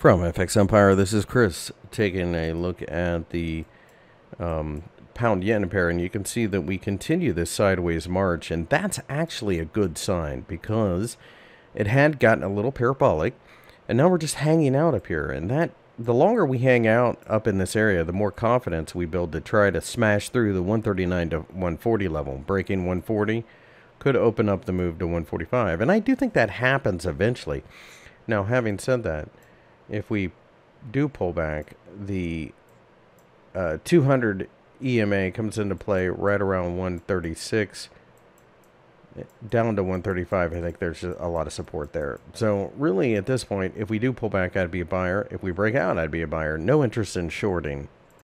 From FX Empire, this is Chris taking a look at the um, pound yen pair, and you can see that we continue this sideways march, and that's actually a good sign because it had gotten a little parabolic, and now we're just hanging out up here, and that the longer we hang out up in this area, the more confidence we build to try to smash through the 139 to 140 level. Breaking 140 could open up the move to 145, and I do think that happens eventually. Now, having said that, if we do pull back, the uh, 200 EMA comes into play right around 136 down to 135 I think there's a lot of support there so really at this point if we do pull back I'd be a buyer if we break out I'd be a buyer no interest in shorting